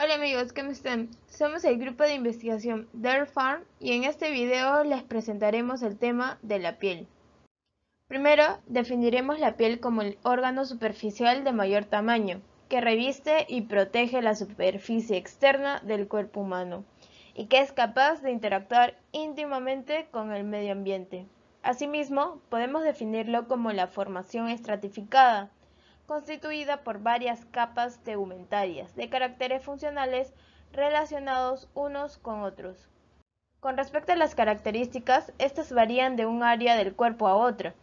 Hola amigos, ¿cómo están? Somos el grupo de investigación Dare Farm y en este video les presentaremos el tema de la piel. Primero, definiremos la piel como el órgano superficial de mayor tamaño, que reviste y protege la superficie externa del cuerpo humano y que es capaz de interactuar íntimamente con el medio ambiente. Asimismo, podemos definirlo como la formación estratificada, constituida por varias capas tegumentarias de caracteres funcionales relacionados unos con otros. Con respecto a las características, estas varían de un área del cuerpo a otra.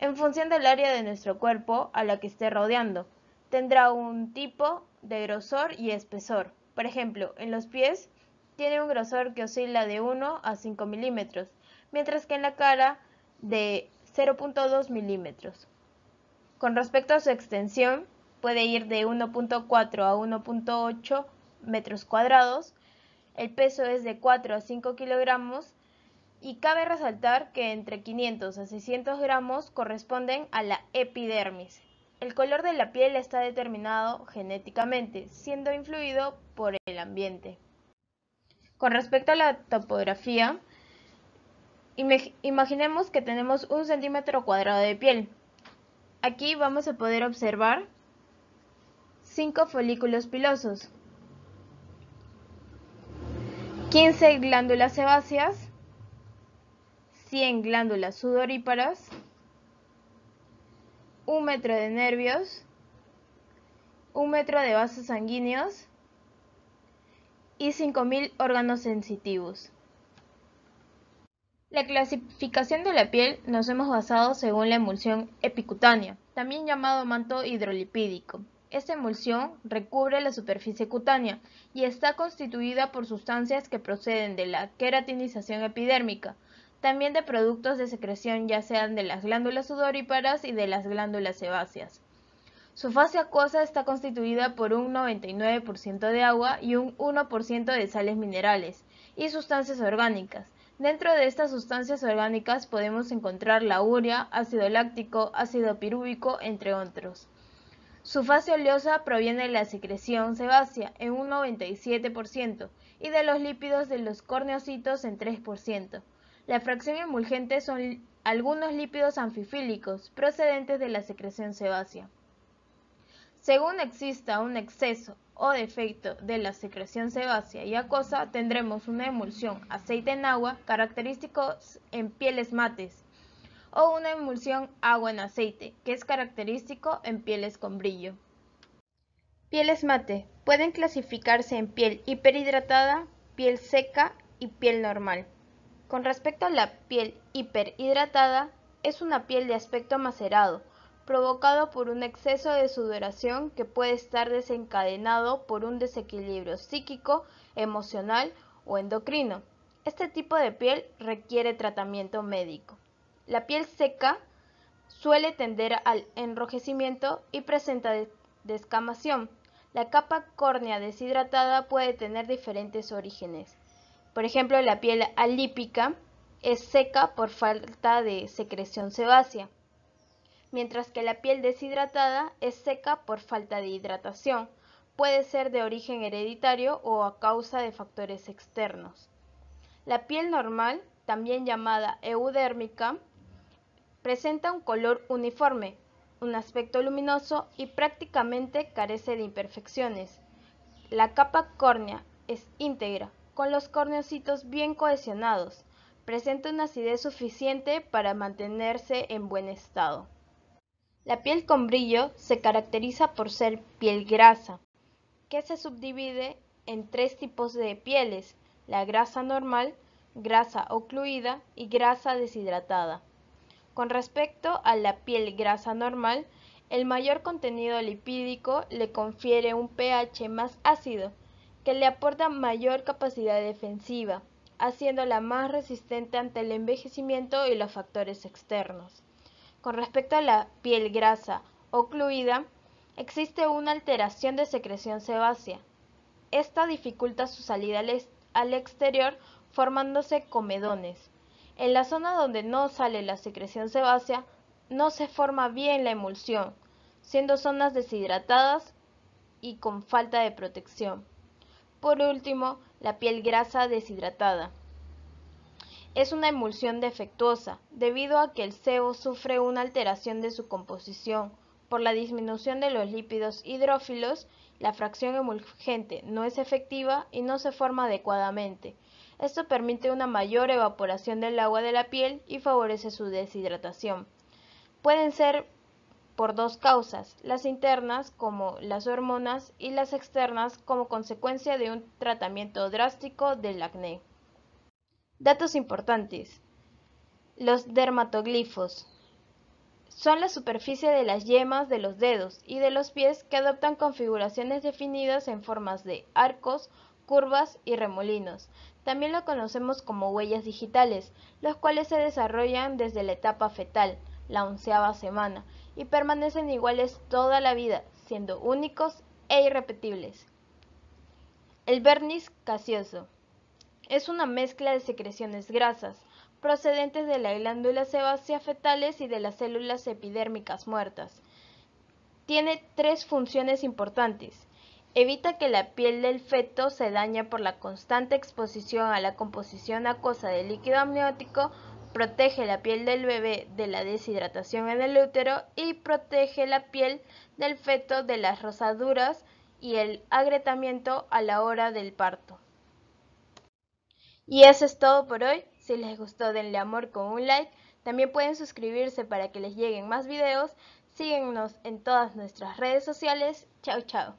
En función del área de nuestro cuerpo a la que esté rodeando, tendrá un tipo de grosor y espesor. Por ejemplo, en los pies tiene un grosor que oscila de 1 a 5 milímetros, mientras que en la cara de 0.2 milímetros. Con respecto a su extensión, puede ir de 1.4 a 1.8 metros cuadrados. El peso es de 4 a 5 kilogramos y cabe resaltar que entre 500 a 600 gramos corresponden a la epidermis. El color de la piel está determinado genéticamente, siendo influido por el ambiente. Con respecto a la topografía, Imaginemos que tenemos un centímetro cuadrado de piel. Aquí vamos a poder observar cinco folículos pilosos, 15 glándulas sebáceas, 100 glándulas sudoríparas, un metro de nervios, un metro de vasos sanguíneos y 5.000 órganos sensitivos. La clasificación de la piel nos hemos basado según la emulsión epicutánea, también llamado manto hidrolipídico. Esta emulsión recubre la superficie cutánea y está constituida por sustancias que proceden de la queratinización epidérmica, también de productos de secreción ya sean de las glándulas sudoríparas y de las glándulas sebáceas. Su fase acuosa está constituida por un 99% de agua y un 1% de sales minerales y sustancias orgánicas, Dentro de estas sustancias orgánicas podemos encontrar la urea, ácido láctico, ácido pirúvico, entre otros. Su fase oleosa proviene de la secreción sebácea en un 97% y de los lípidos de los corneocitos en 3%. La fracción emulgente son algunos lípidos anfifílicos procedentes de la secreción sebácea. Según exista un exceso o defecto de la secreción sebácea y acosa, tendremos una emulsión aceite en agua característico en pieles mates o una emulsión agua en aceite, que es característico en pieles con brillo. Pieles mate pueden clasificarse en piel hiperhidratada, piel seca y piel normal. Con respecto a la piel hiperhidratada, es una piel de aspecto macerado, provocado por un exceso de sudoración que puede estar desencadenado por un desequilibrio psíquico, emocional o endocrino. Este tipo de piel requiere tratamiento médico. La piel seca suele tender al enrojecimiento y presenta descamación. La capa córnea deshidratada puede tener diferentes orígenes. Por ejemplo, la piel alípica es seca por falta de secreción sebácea mientras que la piel deshidratada es seca por falta de hidratación. Puede ser de origen hereditario o a causa de factores externos. La piel normal, también llamada eudérmica, presenta un color uniforme, un aspecto luminoso y prácticamente carece de imperfecciones. La capa córnea es íntegra, con los corneocitos bien cohesionados. Presenta una acidez suficiente para mantenerse en buen estado. La piel con brillo se caracteriza por ser piel grasa, que se subdivide en tres tipos de pieles, la grasa normal, grasa ocluida y grasa deshidratada. Con respecto a la piel grasa normal, el mayor contenido lipídico le confiere un pH más ácido, que le aporta mayor capacidad defensiva, haciéndola más resistente ante el envejecimiento y los factores externos. Con respecto a la piel grasa o ocluida, existe una alteración de secreción sebácea. Esta dificulta su salida al, al exterior formándose comedones. En la zona donde no sale la secreción sebácea, no se forma bien la emulsión, siendo zonas deshidratadas y con falta de protección. Por último, la piel grasa deshidratada es una emulsión defectuosa, debido a que el sebo sufre una alteración de su composición por la disminución de los lípidos hidrófilos, la fracción emulgente no es efectiva y no se forma adecuadamente. Esto permite una mayor evaporación del agua de la piel y favorece su deshidratación. Pueden ser por dos causas, las internas como las hormonas y las externas como consecuencia de un tratamiento drástico del acné. Datos importantes. Los dermatoglifos son la superficie de las yemas de los dedos y de los pies que adoptan configuraciones definidas en formas de arcos, curvas y remolinos. También lo conocemos como huellas digitales, los cuales se desarrollan desde la etapa fetal, la onceava semana, y permanecen iguales toda la vida, siendo únicos e irrepetibles. El verniz Casioso es una mezcla de secreciones grasas, procedentes de la glándula sebáceas fetales y de las células epidérmicas muertas. Tiene tres funciones importantes. Evita que la piel del feto se dañe por la constante exposición a la composición acosa del líquido amniótico, protege la piel del bebé de la deshidratación en el útero y protege la piel del feto de las rosaduras y el agrietamiento a la hora del parto. Y eso es todo por hoy. Si les gustó denle amor con un like. También pueden suscribirse para que les lleguen más videos. Síguenos en todas nuestras redes sociales. Chao, chao.